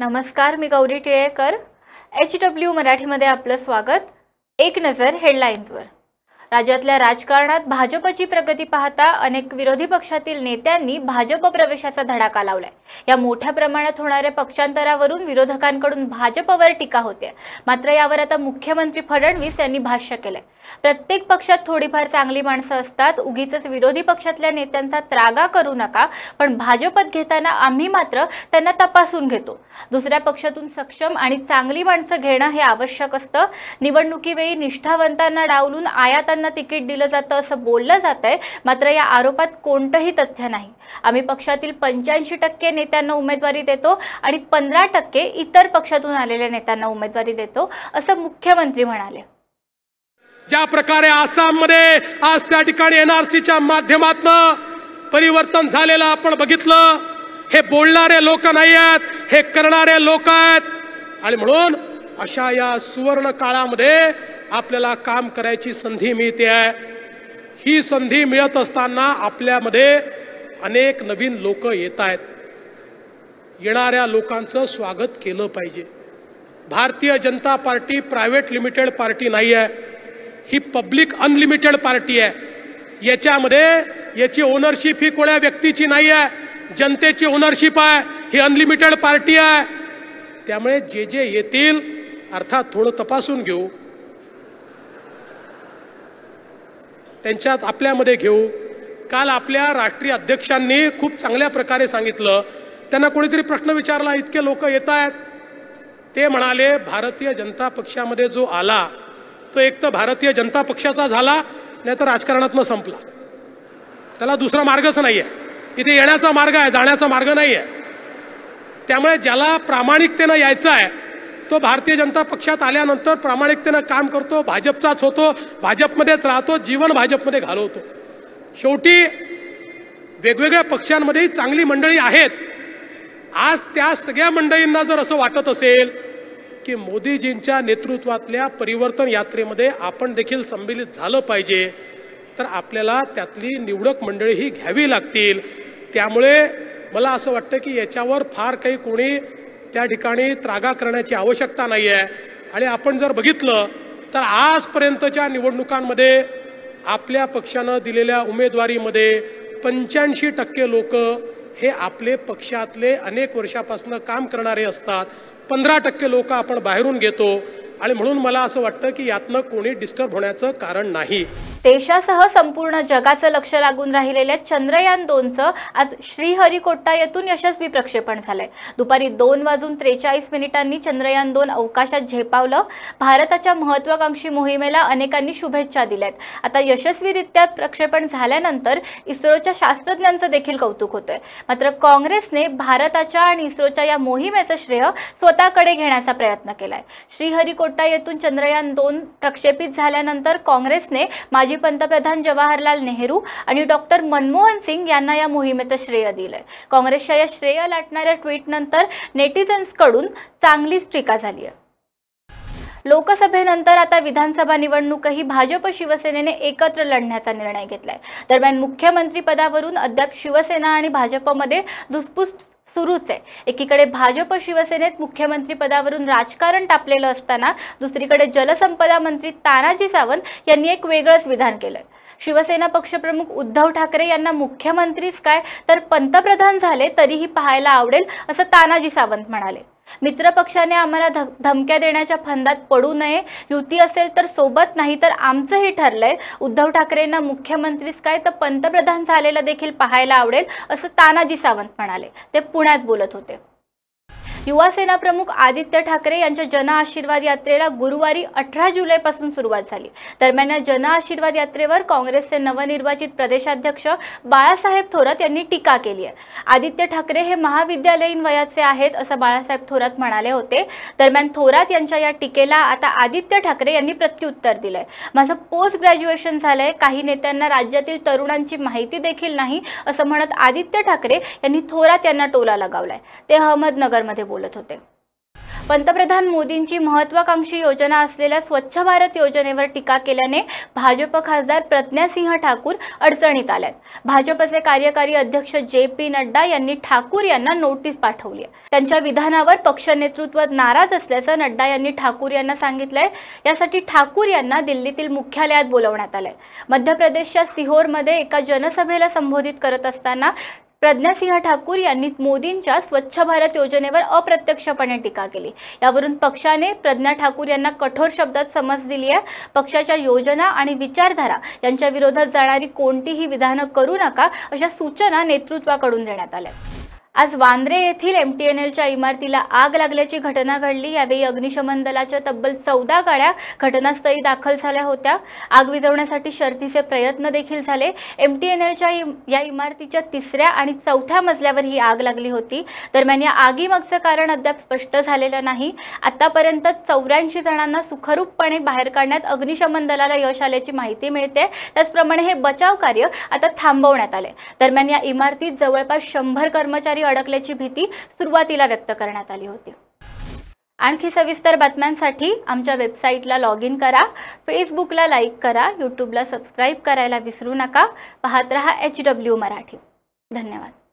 नमस्कार मी Gauri Tilekar H W मराठीमध्ये आपलं स्वागत एक नजर हेडलाईन्सवर राज्यातल्या राजकारणात भाजपची प्रगती पाहता अनेक विरोधी पक्षातील नेत्यांनी भाजप प्रवेशाचा धडाका लावलाय या मोठ्या प्रमाणात होणाऱ्या पक्षांतरावरून विरोधकांकडून भाजपवर टीका होते मात्र यावर आता मुख्यमंत्री फडणवीस यांनी भाष्य केलंय प्रत्येक पक्षात थोडीफार चांगली माणसं असतात उगीच विरोधी पक्षातल्या नेत्यांचा त्रागा करू नका पण भाजपत घेताना आम्ही मात्र त्यांना तपासून घेतो दुसऱ्या पक्षातून सक्षम आणि चांगली माणसं घेणं हे आवश्यक असतं निवडणुकीवेळी निष्ठावंतांना डावलून आयात पक्षांना तिकीट दिलं जातं असं बोललं जात आहे मात्र या आरोपात कोणतंही तथ्य नाही आम्ही पक्षातील पंच्याऐंशी टक्के नेत्यांना उमेदवारी देतो आणि पंधरा टक्के इतर पक्षातून आलेल्या नेत्यांना उमेदवारी देतो असं मुख्यमंत्री म्हणाले ज्या प्रकारे आसाममध्ये आज त्या ठिकाणी एनआरसीच्या माध्यमातून परिवर्तन झालेलं आपण बघितलं हे बोलणारे लोक नाही आहेत हे करणारे लोक आहेत आणि म्हणून अशा या सुवर्ण काळामध्ये आपल्याला काम करायची संधी मिळते आहे ही संधी मिळत असताना आपल्यामध्ये अनेक नवीन लोक येत आहेत येणाऱ्या लोकांचं स्वागत केलं पाहिजे Bharatiya Janata party private limited party नाही आहे ही पब्लिक अनलिमिटेड पार्टी आहे याच्यामध्ये याची ओनरशिप ही कोण्या व्यक्तीची नाही आहे जनतेची ओनरशिप आहे ही अनलिमिटेड पार्टी आहे त्यामुळे जे जे येतील अर्थात थोडं तपासून घेऊ त्यांच्यात आपल्यामध्ये घेऊ काल आपल्या राष्ट्रीय अध्यक्षांनी खूप चांगल्या प्रकारे सांगितलं त्यांना कोणीतरी प्रश्न विचारला इतके लोक येत आहेत ते म्हणाले भारतीय जनता पक्षामध्ये जो आला तो एक तर भारतीय जनता पक्षाचा झाला नाही तर राजकारणातनं संपला त्याला दुसरा मार्गच नाही आहे इथे येण्याचा मार्ग आहे जाण्याचा मार्ग नाही आहे त्यामुळे ज्याला प्रामाणिकतेनं यायचं आहे तो भारतीय जनता पक्षात आल्यानंतर प्रामाणिकतेनं काम करतो भाजपचाच होतो भाजपमध्येच राहतो जीवन भाजपमध्ये घालवतो शेवटी वेगवेगळ्या पक्षांमध्येही चांगली मंडळी आहेत आज त्या सगळ्या मंडळींना जर असं वाटत असेल की मोदीजींच्या नेतृत्वातल्या परिवर्तन यात्रेमध्ये आपण देखील संमिलित झालं पाहिजे तर आपल्याला त्यातली निवडक मंडळी ही घ्यावी लागतील त्यामुळे मला असं वाटतं की याच्यावर फार काही कोणी त्या ठिकाणी त्रागा करण्याची आवश्यकता नाही आहे आणि आपण जर बघितलं तर आजपर्यंतच्या निवडणुकांमध्ये आपल्या पक्षानं दिलेल्या उमेदवारीमध्ये पंच्याऐंशी टक्के लोक हे आपले पक्षातले अनेक वर्षापासून काम करणारे असतात पंधरा टक्के लोक आपण बाहेरून घेतो आणि म्हणून मला असं वाटतं की यातनं कोणी डिस्टर्ब होण्याचं कारण नाही देशासह संपूर्ण जगाचं लक्ष लागून राहिलेल्या चंद्रयान दोनचं आज श्रीहरिकोट्टा येथून यशस्वी प्रक्षेपण झालंय दुपारी दोन वाजून त्रेचाळीस मिनिटांनी चंद्रयान दोन अवकाशात झेपावलं भारताच्या महत्वाकांक्षी मोहिमेला अनेकांनी शुभेच्छा दिल्यात आता यशस्वीरित्या प्रक्षेपण झाल्यानंतर इस्रोच्या शास्त्रज्ञांचं देखील कौतुक होतंय मात्र काँग्रेसने भारताच्या आणि इस्रोच्या या मोहिमेचं श्रेय स्वतःकडे घेण्याचा प्रयत्न केलाय श्रीहरिकोट्टा येथून चंद्रयान दोन प्रक्षेपित झाल्यानंतर काँग्रेसने माजी पंतप्रधान जवाहरलाल नेहरू आणि डॉक्टर मनमोहन सिंग यांना या मोहिमेचं श्रेय दिलंय काँग्रेसच्या या श्रेय लाटणाऱ्या नेटिझन्स कडून चांगलीच टीका झाली आहे लोकसभेनंतर आता विधानसभा निवडणूकही भाजप शिवसेनेने एकत्र लढण्याचा निर्णय घेतलाय दरम्यान मुख्यमंत्री पदावरून अद्याप शिवसेना आणि भाजपमध्ये धुसफूस सुरूच आहे एकीकडे भाजप शिवसेनेत मुख्यमंत्री पदावरून राजकारण टापलेलं असताना दुसरीकडे जलसंपदा मंत्री तानाजी सावंत यांनी एक वेगळंच विधान केलं शिवसेना पक्षप्रमुख उद्धव ठाकरे यांना मुख्यमंत्रीच काय तर पंतप्रधान झाले तरीही पाहायला आवडेल असं तानाजी सावंत म्हणाले मित्र पक्षाने आम्हाला धमक्या देण्याच्या फंदात पडू नये युती असेल तर सोबत नाही तर आमचंही ठरलंय उद्धव ठाकरेंना मुख्यमंत्रीच काय तर पंतप्रधान झालेलं देखील पाहायला आवडेल असं तानाजी सावंत म्हणाले ते पुण्यात बोलत होते युवासेना प्रमुख आदित्य ठाकरे यांच्या जन आशीर्वाद यात्रेला गुरुवारी अठरा जुलैपासून सुरुवात झाली दरम्यान या आशीर्वाद यात्रेवर काँग्रेसचे नवनिर्वाचित प्रदेशाध्यक्ष बाळासाहेब थोरात यांनी टीका केली आहे आदित्य ठाकरे हे महाविद्यालयीन वयाचे आहेत असं बाळासाहेब थोरात म्हणाले होते दरम्यान थोरात यांच्या या टीकेला आता आदित्य ठाकरे यांनी प्रत्युत्तर दिलंय माझं पोस्ट ग्रॅज्युएशन झालंय काही नेत्यांना राज्यातील तरुणांची माहिती देखील नाही असं म्हणत आदित्य ठाकरे यांनी थोरात यांना टोला लगावलाय ते अहमदनगरमध्ये बोल बोलत होते पंतप्रधान मोदींची महत्वाकांक्षी योजना असलेल्या स्वच्छ भारत योजनेवर टीका केल्याने भाजप खासदार प्रज्ञासिंह ठाकूर अडचणीत आले भाजपचे कार्यकारी अध्यक्ष जे पी नड्डा यांनी ठाकूर यांना नोटीस पाठवली आहे त्यांच्या विधानावर पक्ष नेतृत्व नाराज असल्याचं नड्डा यांनी ठाकूर यांना सांगितलंय यासाठी ठाकूर यांना दिल्लीतील मुख्यालयात बोलवण्यात आलंय मध्य प्रदेशच्या सिहोरमध्ये एका जनसभेला संबोधित करत असताना प्रज्ञासिंह ठाकूर यांनी मोदींच्या स्वच्छ भारत योजनेवर अप्रत्यक्षपणे टीका केली यावरून पक्षाने प्रज्ञा ठाकूर यांना कठोर शब्दात समज दिली आहे पक्षाच्या योजना आणि विचारधारा यांच्या विरोधात जाणारी कोणतीही विधानं करू नका अशा सूचना नेतृत्वाकडून देण्यात आल्या आज वांद्रे येथील एम टी एन एलच्या इमारतीला आग लागल्याची घटना घडली यावेळी अग्निशमन दलाच्या तब्बल चौदा गाड्या घटनास्थळी दाखल झाल्या होत्या आग विझवण्यासाठी शर्थीचे प्रयत्न देखील झाले एम टी एन एलच्या या इमारतीच्या तिसऱ्या आणि चौथ्या मजल्यावर ही आग लागली होती दरम्यान या आगीमागचं कारण अद्याप स्पष्ट झालेलं नाही आतापर्यंत चौऱ्याऐंशी जणांना सुखरूपपणे बाहेर काढण्यात अग्निशमन दलाला यश आल्याची माहिती मिळते त्याचप्रमाणे हे बचाव कार्य आता थांबवण्यात आले दरम्यान या इमारतीत जवळपास शंभर कर्मचारी अडकल्याची भीती सुरुवातीला व्यक्त करण्यात आली होती आणखी सविस्तर बातम्यांसाठी आमच्या वेबसाईटला लॉग इन करा फेसबुकला लाईक करा यूट्यूबला सबस्क्राईब करायला विसरू नका पाहत रहा एच डब्ल्यू मराठी धन्यवाद